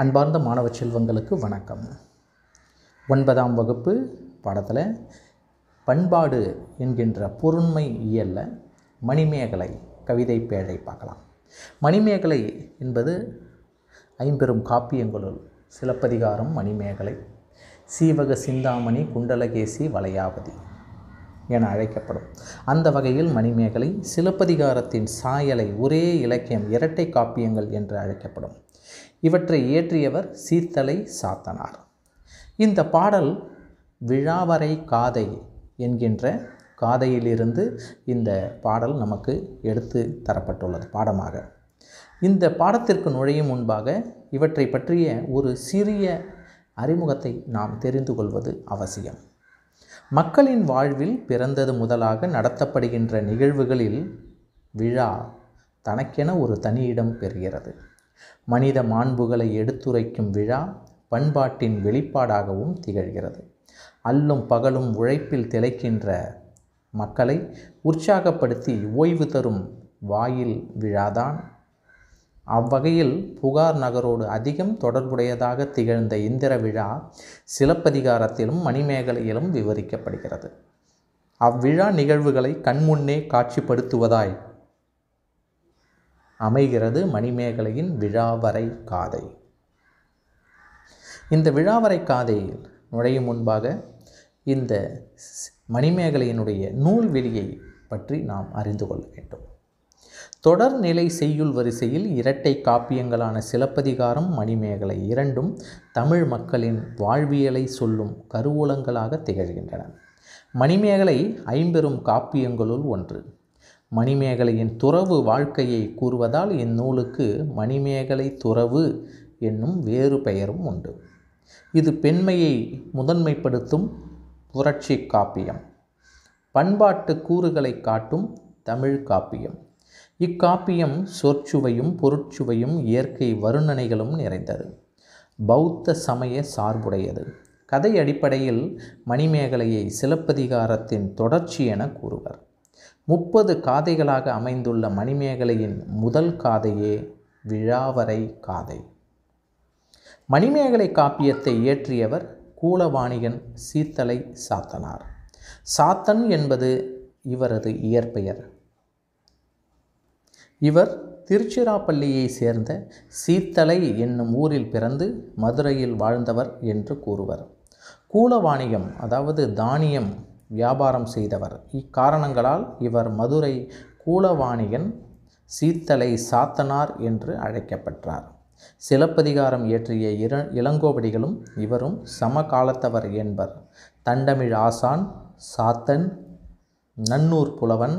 அன்பார்ந்த மாணவ செல்வங்களுக்கு வணக்கம் ஒன்பதாம் வகுப்பு பாடத்தில் பண்பாடு என்கின்ற பொருண்மை இயல்ல மணிமேகலை கவிதை பேழை பார்க்கலாம் மணிமேகலை என்பது ஐம்பெரும் காப்பியங்களுள் சிலப்பதிகாரம் மணிமேகலை சீவக சிந்தாமணி குண்டலகேசி வளையாபதி என அழைக்கப்படும் அந்த வகையில் மணிமேகலை சிலப்பதிகாரத்தின் சாயலை ஒரே இலக்கியம் இரட்டை காப்பியங்கள் என்று அழைக்கப்படும் இவற்றை இயற்றியவர் சீர்த்தலை சாத்தனார் இந்த பாடல் விழாவரை காதை என்கின்ற காதையிலிருந்து இந்த பாடல் நமக்கு எடுத்து தரப்பட்டுள்ளது பாடமாக இந்த பாடத்திற்கு நுழையும் முன்பாக இவற்றை பற்றிய ஒரு சிறிய அறிமுகத்தை நாம் தெரிந்து கொள்வது அவசியம் மக்களின் வாழ்வில் பிறந்தது முதலாக நடத்தப்படுகின்ற நிகழ்வுகளில் விழா தனக்கென ஒரு தனி இடம் பெறுகிறது மனித மாண்புகளை எடுத்துரைக்கும் விழா பண்பாட்டின் வெளிப்பாடாகவும் திகழ்கிறது அல்லும் பகலும் உழைப்பில் திளைக்கின்ற மக்களை உற்சாகப்படுத்தி ஓய்வு தரும் வாயில் விழாதான் அவ்வகையில் புகார் நகரோடு அதிகம் தொடர்புடையதாக திகழ்ந்த இந்திர விழா சிலப்பதிகாரத்திலும் மணிமேகலையிலும் விவரிக்கப்படுகிறது அவ்விழா நிகழ்வுகளை கண்முன்னே காட்சிப்படுத்துவதாய் அமைகிறது மணிமேகலையின் விழாவரை காதை இந்த விழாவரை காதையில் நுழையும் முன்பாக இந்த மணிமேகலையினுடைய நூல் வெளியை பற்றி நாம் அறிந்து கொள்ள வேண்டும் தொடர்நிலை செய்யுள் வரிசையில் இரட்டை காப்பியங்களான சிலப்பதிகாரம் மணிமேகலை இரண்டும் தமிழ் மக்களின் வாழ்வியலை சொல்லும் கருவூலங்களாக திகழ்கின்றன மணிமேகலை ஐம்பெரும் காப்பியங்களுள் ஒன்று மணிமேகலையின் துறவு வாழ்க்கையை கூறுவதால் இந்நூலுக்கு மணிமேகலை துறவு என்னும் வேறு பெயரும் உண்டு இது பெண்மையை முதன்மைப்படுத்தும் புரட்சி காப்பியம் பண்பாட்டு கூறுகளை காட்டும் தமிழ் காப்பியம் இக்காப்பியம் சொற்சுவையும் பொருட்சுவையும் இயற்கை வருணனைகளும் நிறைந்தது பௌத்த சமய சார்புடையது கதை அடிப்படையில் மணிமேகலையை சிலப்பதிகாரத்தின் தொடர்ச்சி என கூறுவர் முப்பது காதைகளாக அமைந்துள்ள மணிமேகலையின் முதல் காதையே விழாவரை காதை மணிமேகலை காப்பியத்தை இயற்றியவர் கூலவாணிகன் சீத்தலை சாத்தனார் சாத்தன் என்பது இவரது இயற்பெயர் இவர் திருச்சிராப்பள்ளியை சேர்ந்த சீத்தலை என்னும் ஊரில் பிறந்து மதுரையில் வாழ்ந்தவர் என்று கூறுவர் கூலவாணிகம் அதாவது தானியம் வியாபாரம் செய்தவர் இக்காரணங்களால் இவர் மதுரை கூலவாணியன் சீத்தலை சாத்தனார் என்று அழைக்கப்பட்டார் சிலப்பதிகாரம் இயற்றிய இர இளங்கோவடிகளும் இவரும் சமகாலத்தவர் என்பர் தண்டமிழ் ஆசான் சாத்தன் நன்னூர் புலவன்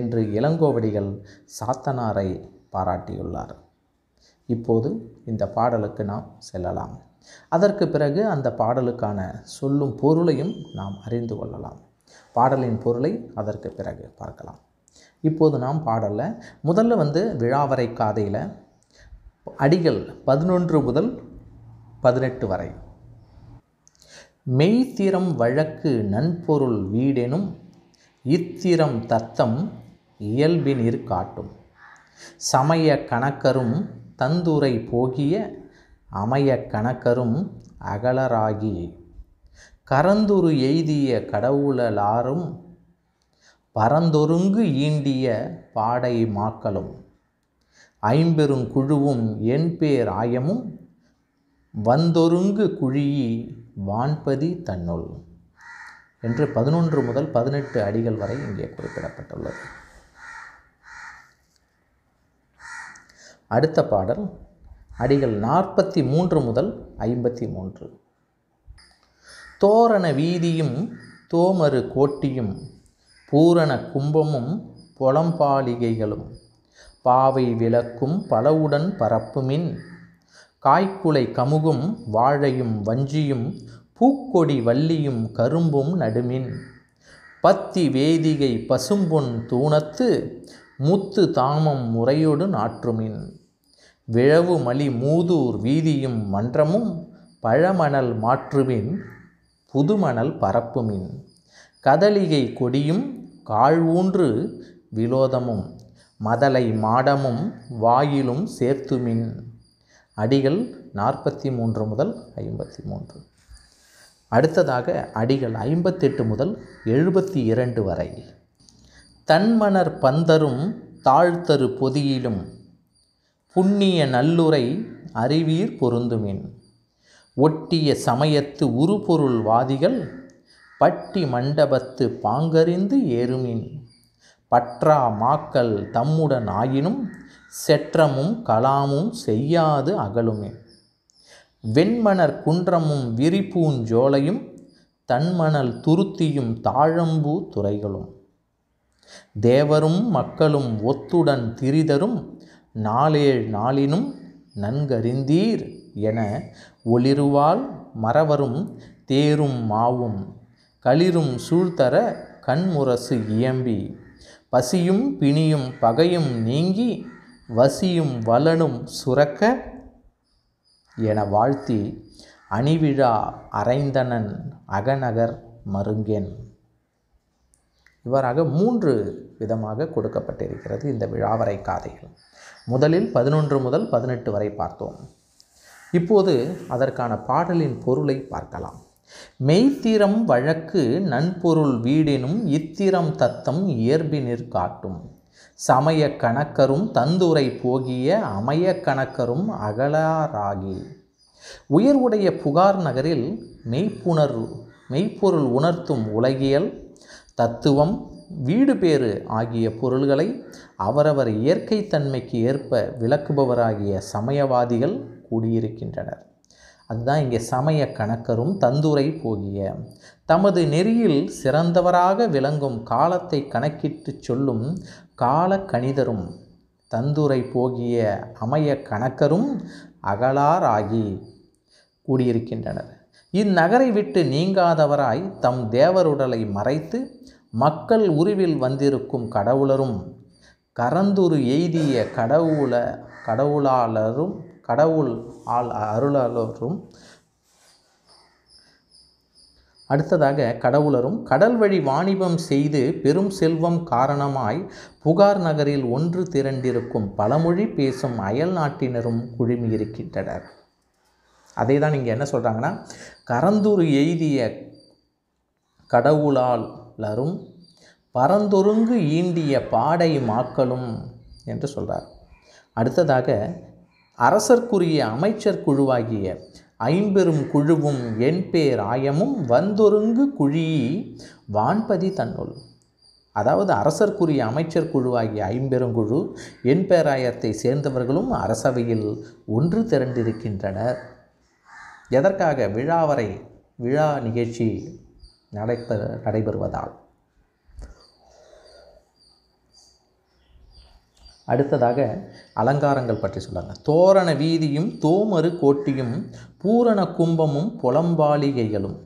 என்று இளங்கோவடிகள் சாத்தனாரை பாராட்டியுள்ளார் இப்போது இந்த பாடலுக்கு நாம் செல்லலாம் அதற்கு பிறகு அந்த பாடலுக்கான சொல்லும் பொருளையும் நாம் அறிந்து கொள்ளலாம் பாடலின் பொருளை அதற்கு பிறகு பார்க்கலாம் இப்போது நாம் பாடலில் முதல்ல வந்து விழாவரை காதையில் அடிகள் பதினொன்று முதல் பதினெட்டு வரை மெய்த்திரம் வழக்கு நன்பொருள் வீடெனும் இத்திரம் தத்தம் இயல்பினிற் காட்டும் சமய கணக்கரும் தந்துரை போகிய அமய கணக்கரும் அகலராகி கரந்துரு எய்திய கடவுளலாரும் பரந்தொருங்கு ஈண்டிய பாடை மாக்களும் ஐம்பெரும் குழுவும் என்பேர் ஆயமும் வந்தொருங்கு குழியி வான்பதி தன்னுள் என்று பதினொன்று முதல் பதினெட்டு அடிகள் வரை இங்கே குறிப்பிடப்பட்டுள்ளது அடுத்த பாடல் அடிகள் நாற்பத்தி மூன்று முதல் ஐம்பத்தி மூன்று தோரண வீதியும் தோமரு கோட்டியும் பூரண கும்பமும் புலம்பாலிகைகளும் பாவை விளக்கும் பலவுடன் பரப்புமின் காய்க்குலை கமுகும் வாழையும் வஞ்சியும் பூக்கொடி வள்ளியும் கரும்பும் நடுமின் பத்தி வேதிகை பசும்பொன் தூணத்து முத்து தாமம் முறையொடு நாற்றுமின் விழவு மலி மூதூர் வீதியும் மன்றமும் பழமணல் மாற்றுவின் புதுமணல் பரப்புமின் கதலிகை கொடியும் ஊன்று விலோதமும் மதலை மாடமும் வாயிலும் சேர்த்துமின் அடிகள் நாற்பத்தி மூன்று முதல் ஐம்பத்தி மூன்று அடுத்ததாக அடிகள் ஐம்பத்தெட்டு முதல் எழுபத்தி இரண்டு வரை தன்மணர் பந்தரும் தாழ்த்தரு பொதியிலும் புண்ணிய நல்லுரை அறிவீர் பொருந்துமின் ஒட்டிய சமயத்து உருபொருள்வாதிகள் பட்டி மண்டபத்து பாங்கறிந்து ஏறுமின் பற்றா மாக்கள் தம்முடன் ஆயினும் செற்றமும் கலாமும் செய்யாது அகலுமே வெண்மணர் குன்றமும் விரிப்பூஞ்சோலையும் தன்மணல் துருத்தியும் தாழம்பூ துறைகளும் தேவரும் மக்களும் ஒத்துடன் திரிதரும் நாளேழ் நாளினும் நன்கறிந்தீர் என ஒளிருவால் மறவரும் தேரும் மாவும் களிரும் சூழ்தர கண்முரசு இயம்பி பசியும் பிணியும் பகையும் நீங்கி வசியும் வளனும் சுரக்க என வாழ்த்தி அணிவிழா அரைந்தனன் அகநகர் மருங்கேன் இவ்வாறாக மூன்று விதமாக கொடுக்கப்பட்டிருக்கிறது இந்த விழாவரை காதைகள் முதலில் பதினொன்று முதல் பதினெட்டு வரை பார்த்தோம் இப்போது அதற்கான பாடலின் பொருளை பார்க்கலாம் மெய்த்திரம் வழக்கு நன்பொருள் வீடினும் இத்திரம் தத்தம் இயற்பினிற் காட்டும் சமய கணக்கரும் தந்துரை போகிய அமைய கணக்கரும் அகலாராகி உயர்வுடைய புகார் நகரில் மெய்ப்புணர்வு மெய்ப்பொருள் உணர்த்தும் உலகியல் தத்துவம் வீடு பேறு ஆகிய பொருள்களை அவரவர் இயற்கை தன்மைக்கு ஏற்ப விளக்குபவராகிய சமயவாதிகள் கூடியிருக்கின்றனர் அதுதான் இங்கே சமய கணக்கரும் தந்துரை போகிய தமது நெறியில் சிறந்தவராக விளங்கும் காலத்தை கணக்கிட்டு சொல்லும் கால கணிதரும் தந்துரை போகிய அமைய கணக்கரும் அகலாராகி கூடியிருக்கின்றனர் இந்நகரை விட்டு நீங்காதவராய் தம் தேவருடலை மறைத்து மக்கள் உருவில் வந்திருக்கும் கடவுளரும் கரந்துரு எய்திய கடவுள கடவுளாளரும் கடவுள் ஆள் அருளாளரும் அடுத்ததாக கடவுளரும் கடல் வழி வாணிபம் செய்து பெரும் செல்வம் காரணமாய் புகார் நகரில் ஒன்று திரண்டிருக்கும் பலமொழி பேசும் அயல் நாட்டினரும் குழுமியிருக்கின்றனர் அதே தான் இங்கே என்ன சொல்கிறாங்கன்னா கரந்தூர் எய்திய கடவுளாளரும் பரந்தொருங்கு ஈண்டிய பாடை மாக்களும் என்று சொல்கிறார் அடுத்ததாக அரசர்க்குரிய அமைச்சர் குழுவாகிய ஐம்பெரும் குழுவும் என் பேர் ஆயமும் வந்தொருங்கு குழி வான்பதி தன்னுள் அதாவது அரசர்க்குரிய அமைச்சர் குழுவாகிய ஐம்பெருங்குழு என் பேராயத்தை சேர்ந்தவர்களும் அரசவையில் ஒன்று திரண்டிருக்கின்றனர் எதற்காக விழாவரை விழா நிகழ்ச்சி நடைபெற நடைபெறுவதால் அடுத்ததாக அலங்காரங்கள் பற்றி சொல்கிறாங்க தோரண வீதியும் தோமறு கோட்டியும் பூரண கும்பமும் புலம்பாளிகைகளும்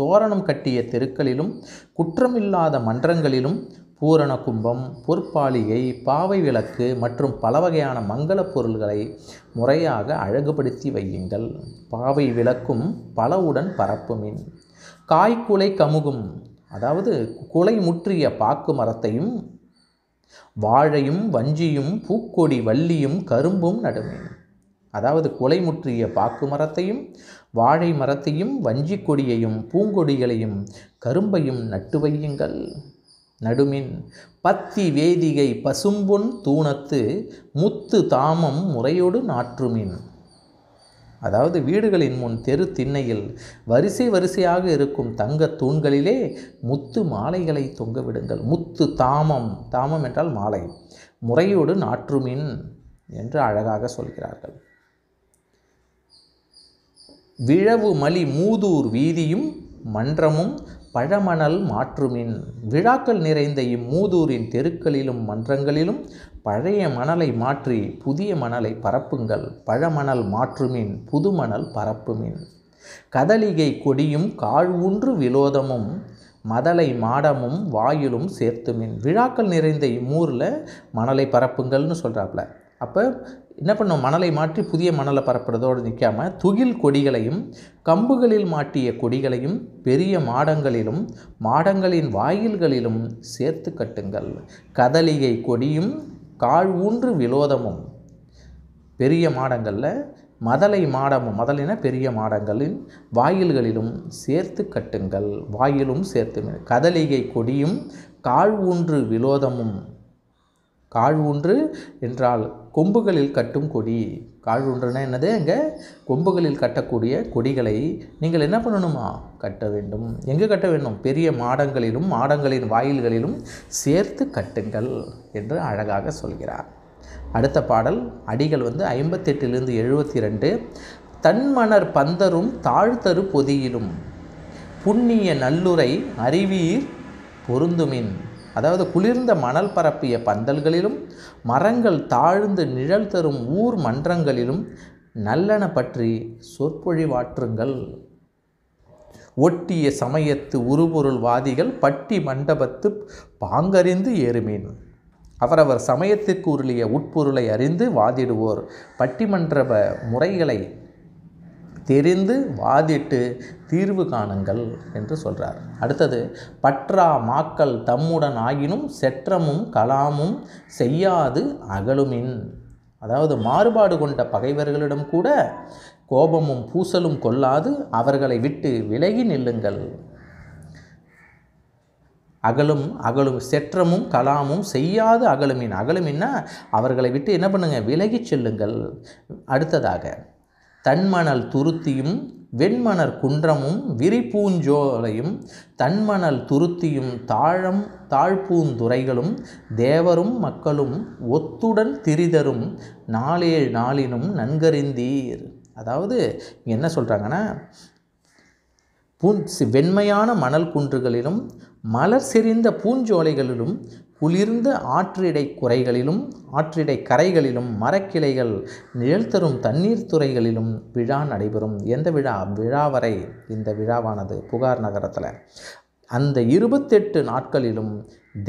தோரணம் கட்டிய தெருக்களிலும் குற்றமில்லாத மன்றங்களிலும் பூரண கும்பம் பொற்பாளிகை பாவை விளக்கு மற்றும் பல வகையான மங்கள பொருள்களை முறையாக அழகுபடுத்தி வையுங்கள் பாவை விளக்கும் பலவுடன் பரப்புமின் காய்குலை கமுகும் அதாவது குலை முற்றிய பாக்கு மரத்தையும் வாழையும் வஞ்சியும் பூக்கொடி வள்ளியும் கரும்பும் நடுவேன் அதாவது கொலை முற்றிய பாக்கு மரத்தையும் வாழை மரத்தையும் வஞ்சி கொடியையும் பூங்கொடிகளையும் கரும்பையும் நட்டு வையுங்கள் நடுமின் பத்தி வேதிகை பசும்பொன் தூணத்து முத்து தாமம் முறையோடு நாற்றுமின் அதாவது வீடுகளின் முன் தெரு திண்ணையில் வரிசை வரிசையாக இருக்கும் தங்க தூண்களிலே முத்து மாலைகளை தொங்கவிடுங்கள் முத்து தாமம் தாமம் என்றால் மாலை முறையோடு நாற்றுமின் என்று அழகாக சொல்கிறார்கள் விழவு மலி மூதூர் வீதியும் மன்றமும் பழமணல் மாற்றுமின் விழாக்கள் நிறைந்த இம்மூதூரின் தெருக்களிலும் மன்றங்களிலும் பழைய மணலை மாற்றி புதிய மணலை பரப்புங்கள் பழமணல் மாற்றுமின் புதுமணல் பரப்புமின் கதலிகை கொடியும் காழ்வுன்று விலோதமும் மதலை மாடமும் வாயிலும் சேர்த்துமின் விழாக்கள் நிறைந்த இம்மூரில் மணலை பரப்புங்கள்னு சொல்கிறாப்புல அப்போ என்ன பண்ணும் மணலை மாற்றி புதிய மணலை பரப்புறதோடு நிற்காமல் துகில் கொடிகளையும் கம்புகளில் மாட்டிய கொடிகளையும் பெரிய மாடங்களிலும் மாடங்களின் வாயில்களிலும் சேர்த்து கட்டுங்கள் கதலிகை கொடியும் கால் ஊன்று விலோதமும் பெரிய மாடங்களில் மதலை மாடமும் மதலின பெரிய மாடங்களின் வாயில்களிலும் சேர்த்து கட்டுங்கள் வாயிலும் சேர்த்து கதலிகை கொடியும் கால் ஊன்று விலோதமும் காழ் என்றால் கொம்புகளில் கட்டும் கொடி காழ் என்னது எங்கே கொம்புகளில் கட்டக்கூடிய கொடிகளை நீங்கள் என்ன பண்ணணுமா கட்ட வேண்டும் எங்கே கட்ட வேண்டும் பெரிய மாடங்களிலும் மாடங்களின் வாயில்களிலும் சேர்த்து கட்டுங்கள் என்று அழகாக சொல்கிறார் அடுத்த பாடல் அடிகள் வந்து ஐம்பத்தெட்டிலிருந்து எழுபத்தி ரெண்டு தன்மணர் பந்தரும் தாழ்த்தரு பொதியிலும் புண்ணிய நல்லுரை அறிவீர் பொருந்துமின் அதாவது குளிர்ந்த மணல் பரப்பிய பந்தல்களிலும் மரங்கள் தாழ்ந்து நிழல் தரும் ஊர் மன்றங்களிலும் நல்லன பற்றி சொற்பொழிவாற்றுங்கள் ஒட்டிய சமயத்து உருபொருள் வாதிகள் பட்டி மண்டபத்து பாங்கறிந்து ஏறுமீன் அவரவர் சமயத்திற்கு உருளிய உட்பொருளை அறிந்து வாதிடுவோர் பட்டிமன்ற முறைகளை தெரிந்து வாதிட்டு தீர்வு காணுங்கள் என்று சொல்கிறார் அடுத்தது பற்றா மாக்கள் தம்முடன் ஆகினும் செற்றமும் கலாமும் செய்யாது அகலுமின் அதாவது மாறுபாடு கொண்ட பகைவர்களிடம் கூட கோபமும் பூசலும் கொள்ளாது அவர்களை விட்டு விலகி நில்லுங்கள் அகலும் அகலும் செற்றமும் கலாமும் செய்யாது அகலுமின் அகலுமின்னா அவர்களை விட்டு என்ன பண்ணுங்கள் விலகிச் செல்லுங்கள் அடுத்ததாக தன்மணல் துருத்தியும் வெண்மணர் குன்றமும் விரிப்பூஞ்சோலையும் தன்மணல் துருத்தியும் தாழம் தாழ்பூந்துறைகளும் தேவரும் மக்களும் ஒத்துடன் திரிதரும் நாளே நாளினும் நன்கறிந்தீர் அதாவது என்ன சொல்கிறாங்கன்னா பூ வெண்மையான மணல் குன்றுகளிலும் மலர் செறிந்த பூஞ்சோலைகளிலும் குளிர்ந்த ஆற்றிடை குறைகளிலும் ஆற்றிடை கரைகளிலும் மரக்கிளைகள் நிழல் தரும் தண்ணீர் துறைகளிலும் விழா நடைபெறும் எந்த விழா விழா வரை இந்த விழாவானது புகார் நகரத்தில் அந்த இருபத்தெட்டு நாட்களிலும்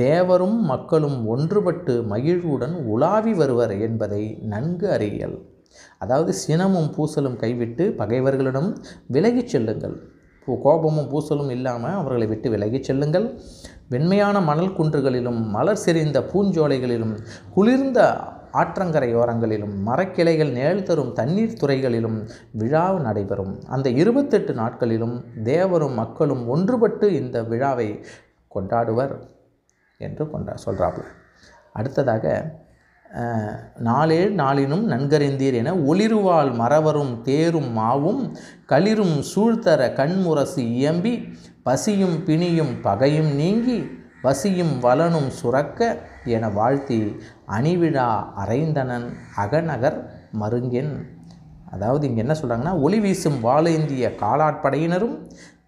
தேவரும் மக்களும் ஒன்றுபட்டு மகிழ்வுடன் உலாவி வருவர் என்பதை நன்கு அறியல் அதாவது சினமும் பூசலும் கைவிட்டு பகைவர்களிடம் விலகிச் செல்லுங்கள் கோபமும் பூசலும் இல்லாமல் அவர்களை விட்டு விலகிச் செல்லுங்கள் வெண்மையான மணல் குன்றுகளிலும் மலர் செறிந்த பூஞ்சோலைகளிலும் குளிர்ந்த ஆற்றங்கரையோரங்களிலும் மரக்கிளைகள் நிழல் தரும் தண்ணீர் துறைகளிலும் விழா நடைபெறும் அந்த இருபத்தெட்டு நாட்களிலும் தேவரும் மக்களும் ஒன்றுபட்டு இந்த விழாவை கொண்டாடுவர் என்று கொண்டா சொல்கிறாப்புல அடுத்ததாக நாளே நாளினும் நன்கறிந்தீர் என ஒளிருவால் மறவரும் தேரும் மாவும் களிரும் சூழ்த்தர கண்முரசு இயம்பி பசியும் பிணியும் பகையும் நீங்கி வசியும் வலனும் சுரக்க என வாழ்த்தி அணிவிழா அரைந்தனன் அகநகர் மருங்கென் அதாவது இங்கே என்ன சொல்கிறாங்கன்னா ஒளி வீசும் வாழேந்திய காலாட்படையினரும்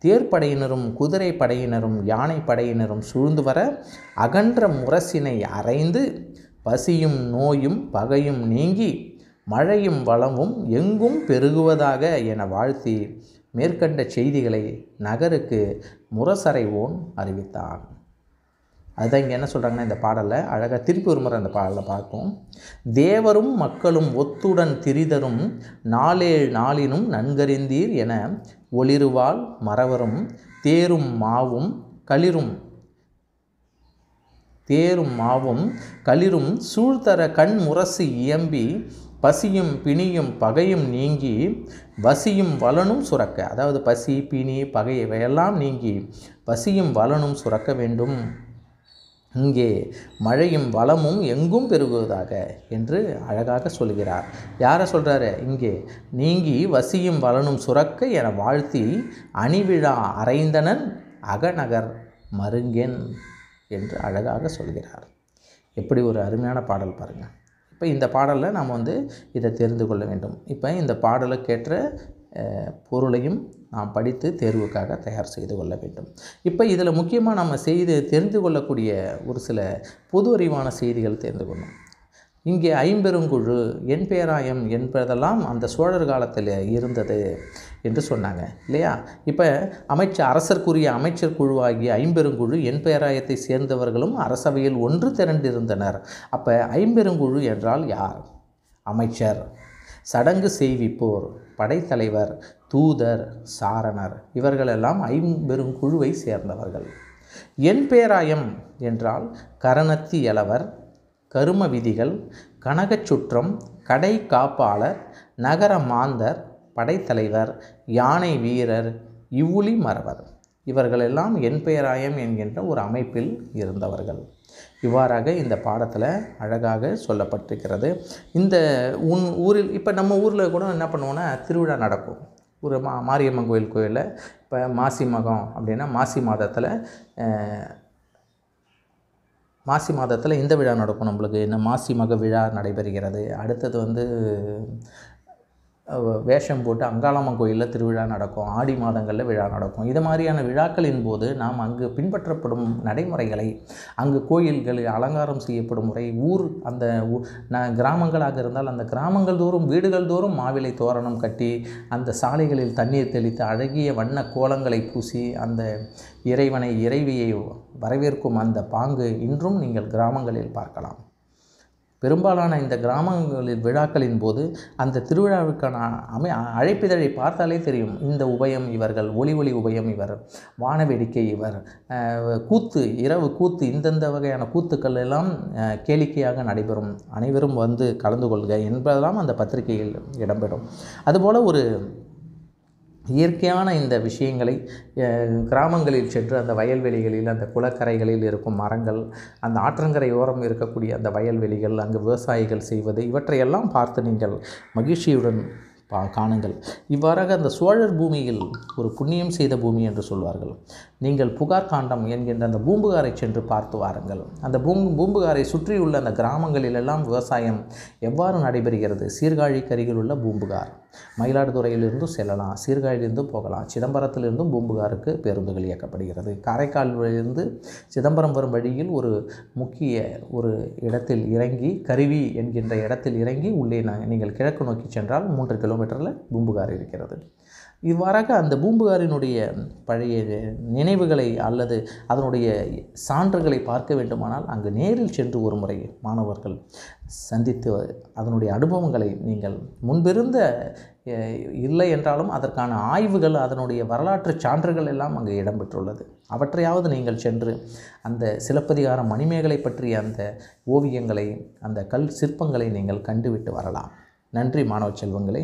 தேர்ப்படையினரும் குதிரை படையினரும் யானை படையினரும் சூழ்ந்து வர அகன்ற முரசினை அரைந்து பசியும் நோயும் பகையும் நீங்கி மழையும் வளமும் எங்கும் பெருகுவதாக என வாழ்த்தி மேற்கண்ட செய்திகளை நகருக்கு முரசறைவோன் அறிவித்தான் அதுதான் இங்கே என்ன சொல்கிறாங்கன்னா இந்த பாடலை அழகாக திருப்பி ஒரு முறை அந்த பாடலை பார்ப்போம் தேவரும் மக்களும் ஒத்துடன் திரிதரும் நாலேழு நாளினும் நன்கறிந்தீர் என ஒளிருவால் மறவரும் தேரும் மாவும் களிரும் தேரும் மாவும் களிரும் சூழ்தர கண் முரசு இயம்பி பசியும் பிணியும் பகையும் நீங்கி வசியும் வலனும் சுரக்க அதாவது பசி பிணி பகை இவையெல்லாம் நீங்கி வசியும் வலனும் சுரக்க வேண்டும் இங்கே மழையும் வளமும் எங்கும் பெருகுவதாக என்று அழகாக சொல்கிறார் யாரை சொல்கிறாரு இங்கே நீங்கி வசியும் வளனும் சுரக்க என வாழ்த்தி அணிவிழா அரைந்தனன் அகநகர் மருங்கென் என்று அழகாக சொல்கிறார் எப்படி ஒரு அருமையான பாடல் பாருங்கள் இப்போ இந்த பாடலில் நாம் வந்து இதை தெரிந்து கொள்ள வேண்டும் இப்போ இந்த பாடலுக்கேற்ற பொருளையும் நாம் படித்து தேர்வுக்காக தயார் செய்து கொள்ள வேண்டும் இப்போ இதில் முக்கியமாக நம்ம செய்து தெரிந்து கொள்ளக்கூடிய ஒரு சில பொது அறிவான செய்திகள் தெரிந்து கொள்ளணும் இங்கே ஐம்பெருங்குழு என் பேராயம் என்பதெல்லாம் அந்த சோழர் காலத்தில் இருந்தது என்று சொன்னாங்க இல்லையா இப்போ அமைச்சர் அரசர்க்குரிய அமைச்சர் குழுவாகிய ஐம்பெருங்குழு என் பேராயத்தை சேர்ந்தவர்களும் அரசவையில் ஒன்று திரண்டிருந்தனர் அப்போ ஐம்பெருங்குழு என்றால் யார் அமைச்சர் சடங்கு செய்விப்போர் படைத்தலைவர் தூதர் சாரணர் இவர்களெல்லாம் ஐம்பெருங்குழுவை சேர்ந்தவர்கள் என் பேராயம் என்றால் கரணத்தி இளவர் கரும விதிகள் கனகச் சுற்றம் கடை காப்பாளர் நகர மாந்தர் படைத்தலைவர் யானை வீரர் இவுளி மரவர் இவர்களெல்லாம் என் பெயராயம் என்கின்ற ஒரு அமைப்பில் இருந்தவர்கள் இவ்வாறாக இந்த பாடத்தில் அழகாக சொல்லப்பட்டிருக்கிறது இந்த உன் ஊரில் இப்போ நம்ம ஊரில் கூட என்ன பண்ணுவோன்னா திருவிழா நடக்கும் ஒரு மா மாரியம்மன் கோயில் கோயிலில் இப்போ மாசி மகம் அப்படின்னா மாசி மாதத்தில் மாசி மாதத்தில் இந்த விழா நடக்கும் நம்மளுக்கு என்ன மாசி மக விழா நடைபெறுகிறது அடுத்தது வந்து வேஷம் போட்டு அங்காளம்மன் கோயிலில் திருவிழா நடக்கும் ஆடி மாதங்களில் விழா நடக்கும் இது மாதிரியான விழாக்களின் போது நாம் அங்கு பின்பற்றப்படும் நடைமுறைகளை அங்கு கோயில்களில் அலங்காரம் செய்யப்படும் முறை ஊர் அந்த கிராமங்களாக இருந்தால் அந்த கிராமங்கள் தோறும் வீடுகள் தோறும் மாவிலை தோரணம் கட்டி அந்த சாலைகளில் தண்ணீர் தெளித்து அழகிய வண்ண கோலங்களை பூசி அந்த இறைவனை இறைவியை வரவேற்கும் அந்த பாங்கு இன்றும் நீங்கள் கிராமங்களில் பார்க்கலாம் பெரும்பாலான இந்த கிராமங்களில் விழாக்களின் போது அந்த திருவிழாவுக்கான அமை அழைப்பிதழை பார்த்தாலே தெரியும் இந்த உபயம் இவர்கள் ஒளி ஒளி உபயம் இவர் வானவேடிக்கை இவர் கூத்து இரவு கூத்து இந்தந்த வகையான கூத்துக்கள் எல்லாம் கேளிக்கையாக நடைபெறும் அனைவரும் வந்து கலந்து கொள்க என்பதெல்லாம் அந்த பத்திரிகையில் இடம்பெறும் அதுபோல் ஒரு இயற்கையான இந்த விஷயங்களை கிராமங்களில் சென்று அந்த வயல்வெளிகளில் அந்த குளக்கரைகளில் இருக்கும் மரங்கள் அந்த ஆற்றங்கரை ஓரம் இருக்கக்கூடிய அந்த வயல்வெளிகள் அங்கு விவசாயிகள் செய்வது இவற்றையெல்லாம் பார்த்து நீங்கள் மகிழ்ச்சியுடன் பா காணுங்கள் இவ்வாறாக அந்த சோழர் பூமியில் ஒரு புண்ணியம் செய்த பூமி என்று சொல்வார்கள் நீங்கள் புகார் காண்டம் என்கின்ற அந்த பூம்புகாரை சென்று பார்த்து வாருங்கள் அந்த பூம்பு பூம்புகாரை சுற்றியுள்ள அந்த கிராமங்களிலெல்லாம் விவசாயம் எவ்வாறு நடைபெறுகிறது சீர்காழிக்கருகில் உள்ள பூம்புகார் மயிலாடுதுறையிலிருந்தும் செல்லலாம் சீர்காழியிலிருந்தும் போகலாம் சிதம்பரத்திலிருந்தும் பூம்புகாருக்கு பேருந்துகள் இயக்கப்படுகிறது காரைக்காலிலிருந்து சிதம்பரம் வரும் வழியில் ஒரு முக்கிய ஒரு இடத்தில் இறங்கி கருவி என்கின்ற இடத்தில் இறங்கி உள்ளே நீங்கள் கிழக்கு நோக்கி சென்றால் மூன்று கிலோமீட்டரில் பூம்புகார் இருக்கிறது இவ்வாறாக அந்த பூம்புகாரினுடைய பழைய நினைவுகளை அல்லது அதனுடைய சான்றுகளை பார்க்க வேண்டுமானால் அங்கு நேரில் சென்று ஒரு முறை மாணவர்கள் சந்தித்து அதனுடைய அனுபவங்களை நீங்கள் முன்பிருந்த இல்லை என்றாலும் அதற்கான ஆய்வுகள் அதனுடைய வரலாற்று சான்றுகள் எல்லாம் அங்கு இடம்பெற்றுள்ளது அவற்றையாவது நீங்கள் சென்று அந்த சிலப்பதிகார மணிமேகலை பற்றிய அந்த ஓவியங்களை அந்த கல் சிற்பங்களை நீங்கள் கண்டுவிட்டு வரலாம் நன்றி மாணவ செல்வங்களே